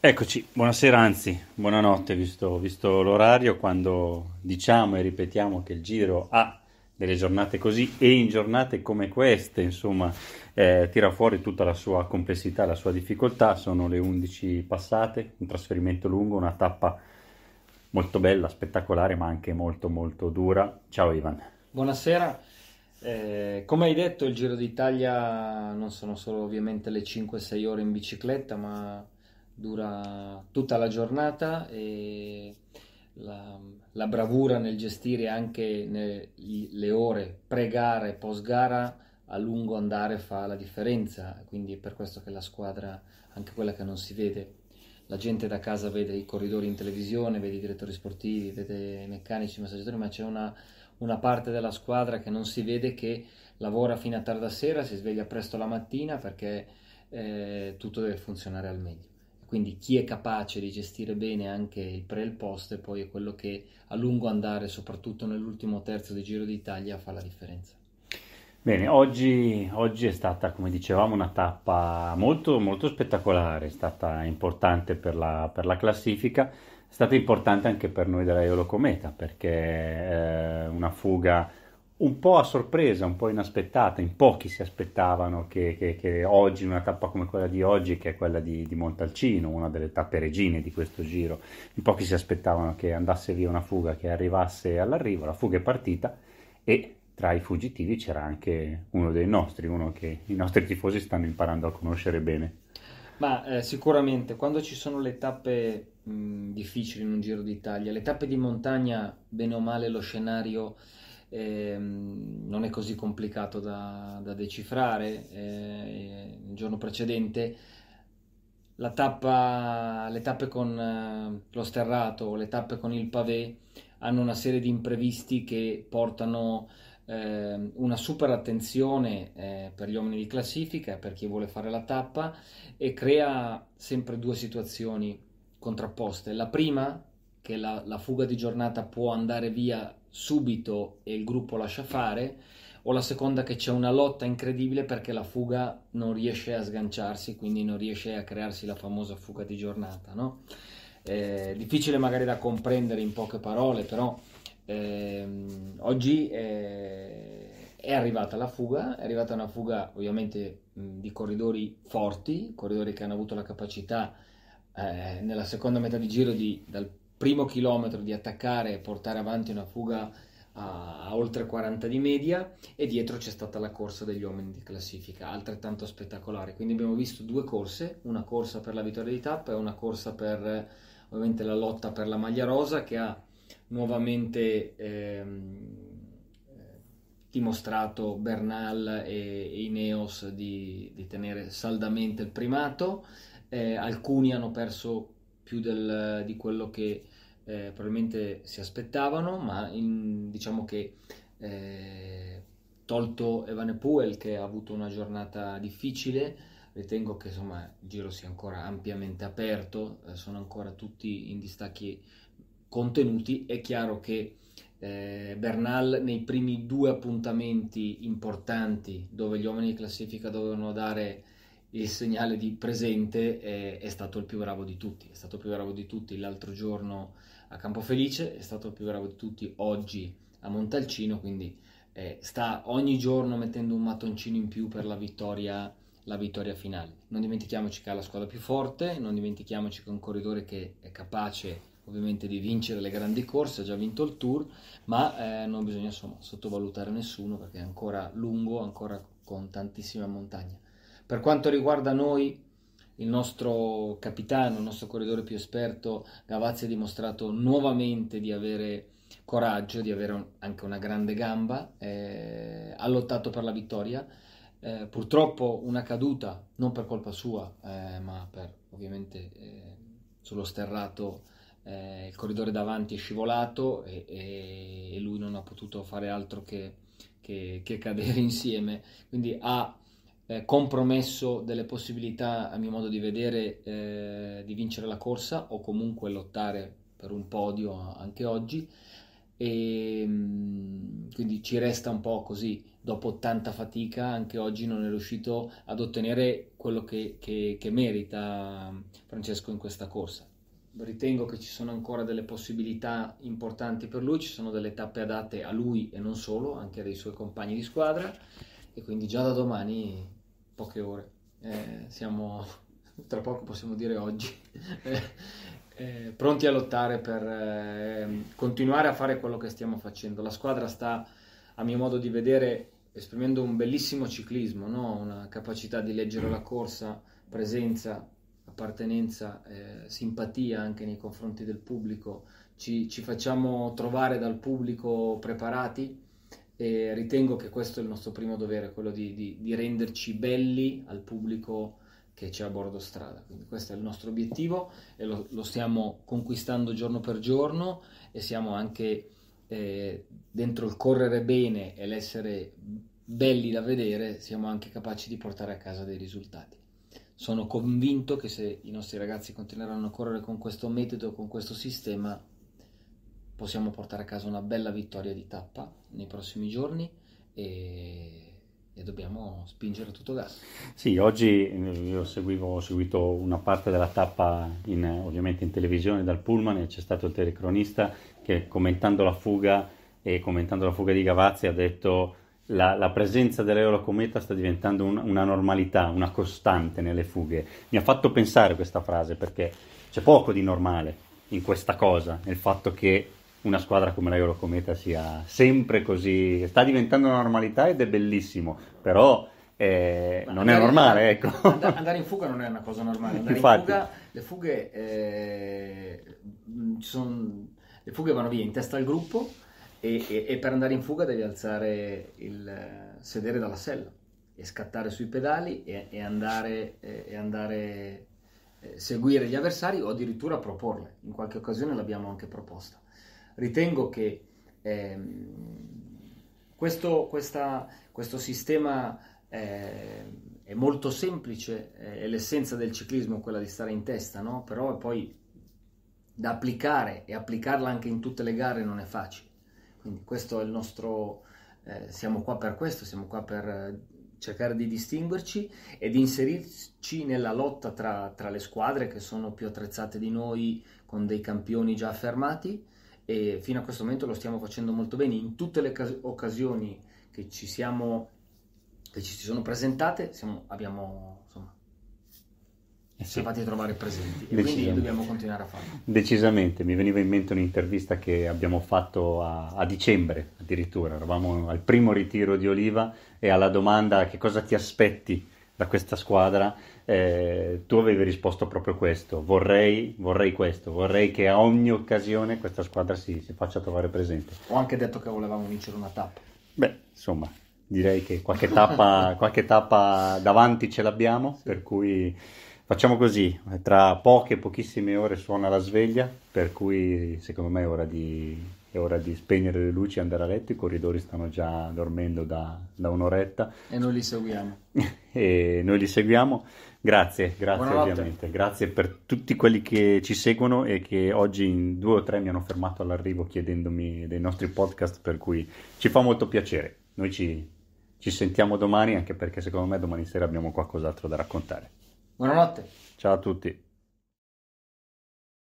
Eccoci, buonasera anzi, buonanotte visto, visto, l'orario, quando diciamo e ripetiamo che il giro ha delle giornate così e in giornate come queste, insomma, eh, tira fuori tutta la sua complessità, la sua difficoltà, sono le 11 passate, un trasferimento lungo, una tappa molto bella, spettacolare, ma anche molto molto dura. Ciao Ivan. Buonasera. Eh, come hai detto, il Giro d'Italia non sono solo ovviamente le 5-6 ore in bicicletta, ma dura tutta la giornata e la, la bravura nel gestire anche ne, le ore pre-gara e post-gara a lungo andare fa la differenza, quindi è per questo che la squadra, anche quella che non si vede, la gente da casa vede i corridori in televisione, vede i direttori sportivi, vede i meccanici, i massaggiatori, ma c'è una, una parte della squadra che non si vede che lavora fino a tarda sera, si sveglia presto la mattina perché eh, tutto deve funzionare al meglio. Quindi chi è capace di gestire bene anche il pre e il post poi è quello che a lungo andare, soprattutto nell'ultimo terzo di Giro d'Italia, fa la differenza. Bene, oggi, oggi, è stata, come dicevamo, una tappa molto, molto spettacolare, è stata importante per la, per la, classifica, è stata importante anche per noi della Eurocometa perché eh, una fuga un po' a sorpresa, un po' inaspettata, in pochi si aspettavano che, che, che oggi, una tappa come quella di oggi, che è quella di, di, Montalcino, una delle tappe regine di questo giro, in pochi si aspettavano che andasse via una fuga, che arrivasse all'arrivo, la fuga è partita e tra i fuggitivi c'era anche uno dei nostri, uno che i nostri tifosi stanno imparando a conoscere bene. Ma eh, sicuramente quando ci sono le tappe mh, difficili in un giro d'Italia, le tappe di montagna, bene o male lo scenario ehm, non è così complicato da, da decifrare. Eh, il giorno precedente tappa, le tappe con eh, lo sterrato le tappe con il pavé hanno una serie di imprevisti che portano eh, una super attenzione eh, per gli uomini di classifica, per chi vuole fare la tappa e crea sempre due situazioni contrapposte. La prima, che la, la fuga di giornata può andare via subito e il gruppo lascia fare, o la seconda che c'è una lotta incredibile perché la fuga non riesce a sganciarsi, quindi non riesce a crearsi la famosa fuga di giornata. No? Eh, difficile magari da comprendere in poche parole, però ehm, oggi eh, è arrivata la fuga, è arrivata una fuga ovviamente mh, di corridori forti, corridori che hanno avuto la capacità eh, nella seconda metà di giro di, dal primo chilometro di attaccare e portare avanti una fuga a, a, oltre 40 di media e dietro c'è stata la corsa degli uomini di classifica, altrettanto spettacolare. Quindi abbiamo visto due corse, una corsa per la vittoria di tappa e una corsa per ovviamente la lotta per la maglia rosa che ha nuovamente ehm, dimostrato Bernal e Ineos di, di tenere saldamente il primato. Eh, alcuni hanno perso più del, di quello che eh, probabilmente si aspettavano, ma in, diciamo che eh, tolto Evan Puel che ha avuto una giornata difficile, ritengo che insomma, il giro sia ancora ampiamente aperto, eh, sono ancora tutti in distacchi contenuti, è chiaro che eh, Bernal nei primi due appuntamenti importanti dove gli uomini di classifica dovevano dare il segnale di presente è, è, stato il più bravo di tutti. È stato il più bravo di tutti l'altro giorno a Campo Felice, è stato il più bravo di tutti oggi a Montalcino, quindi eh, sta ogni giorno mettendo un mattoncino in più per la vittoria, la vittoria finale. Non dimentichiamoci che ha la squadra più forte, non dimentichiamoci che è un corridore che è capace ovviamente di vincere le grandi corse, ha già vinto il tour, ma eh, non bisogna insomma, sottovalutare nessuno perché è ancora lungo, ancora con tantissima montagna. Per quanto riguarda noi, il nostro capitano, il nostro corridore più esperto, Gavazzi ha dimostrato nuovamente di avere coraggio, di avere anche una grande gamba, eh, ha lottato per la vittoria. Eh, purtroppo una caduta, non per colpa sua, eh, ma per ovviamente eh, sullo sterrato eh, il corridore davanti è scivolato e, e, e, lui non ha potuto fare altro che, che, che cadere insieme. Quindi ha eh, compromesso delle possibilità, a mio modo di vedere, eh, di vincere la corsa o comunque lottare per un podio anche oggi. E ehm, quindi ci resta un po' così. Dopo tanta fatica, anche oggi non è riuscito ad ottenere quello che, che, che merita mm, Francesco in questa corsa. Ritengo che ci sono ancora delle possibilità importanti per lui, ci sono delle tappe adatte a lui e non solo, anche ai suoi compagni di squadra. E quindi già da domani poche ore. Eh, siamo, tra poco possiamo dire oggi, eh, eh, pronti a lottare per ehm, continuare a fare quello che stiamo facendo. La squadra sta, a mio modo di vedere, esprimendo un bellissimo ciclismo, no? una capacità di leggere la corsa, presenza, appartenenza, eh, simpatia anche nei confronti del pubblico, ci, ci, facciamo trovare dal pubblico preparati e ritengo che questo è il nostro primo dovere, quello di, di, di renderci belli al pubblico che c'è a bordo strada. Quindi questo è il nostro obiettivo e lo, lo stiamo conquistando giorno per giorno e siamo anche eh, dentro il correre bene e l'essere belli da vedere, siamo anche capaci di portare a casa dei risultati. Sono convinto che se i nostri ragazzi continueranno a correre con questo metodo, con questo sistema, possiamo portare a casa una bella vittoria di tappa nei prossimi giorni e, e dobbiamo spingere tutto gas. Sì, oggi mm, seguivo, ho seguito una parte della tappa in, ovviamente in televisione dal Pullman e c'è stato il telecronista che commentando la fuga e commentando la fuga di Gavazzi ha detto la, la presenza dell'Eola Cometa sta diventando un, una normalità, una costante nelle fughe. Mi ha fatto pensare questa frase perché c'è poco di normale in questa cosa, nel fatto che una squadra come la Eurocometa sia sempre così, sta diventando una normalità ed è bellissimo, però eh, non è normale, ecco. Andare in fuga non è una cosa normale, andare Infatti. in fuga, le fughe, eh, son, le fughe vanno via in testa al gruppo e, e, e per andare in fuga devi alzare il eh, sedere dalla sella e scattare sui pedali e, e andare, e andare eh, seguire gli avversari o addirittura proporle. In qualche occasione l'abbiamo anche proposta ritengo che ehm, questo, questa, questo, sistema eh, è molto semplice, eh, è l'essenza del ciclismo quella di stare in testa, no? però poi da applicare e applicarla anche in tutte le gare non è facile. Quindi questo è il nostro, eh, siamo qua per questo, siamo qua per eh, cercare di distinguerci e di inserirci nella lotta tra, tra le squadre che sono più attrezzate di noi con dei campioni già affermati e fino a questo momento lo stiamo facendo molto bene. In tutte le cas- occasioni che ci siamo che ci sono presentate, siamo, abbiamo insomma, eh sì. siamo fatti trovare presenti e quindi dobbiamo continuare a farlo. Decisamente, mi veniva in mente un'intervista che abbiamo fatto a, a, dicembre addirittura, eravamo al primo ritiro di Oliva e alla domanda che cosa ti aspetti da questa squadra, eh, tu avevi risposto proprio questo, vorrei, vorrei, questo, vorrei che a ogni occasione questa squadra si, si, faccia trovare presente. Ho anche detto che volevamo vincere una tappa. Beh, insomma, direi che qualche tappa, qualche tappa davanti ce l'abbiamo, sì. per cui facciamo così, tra poche, pochissime ore suona la sveglia, per cui secondo me è ora di è ora di spegnere le luci e andare a letto, i corridori stanno già dormendo da, da un'oretta. E noi li seguiamo. e noi li seguiamo. Grazie, grazie Buonanotte. ovviamente, grazie per tutti quelli che ci seguono e che oggi in due o tre mi hanno fermato all'arrivo chiedendomi dei nostri podcast, per cui ci fa molto piacere. Noi ci, ci sentiamo domani, anche perché secondo me domani sera abbiamo qualcos'altro da raccontare. Buonanotte. Ciao a tutti.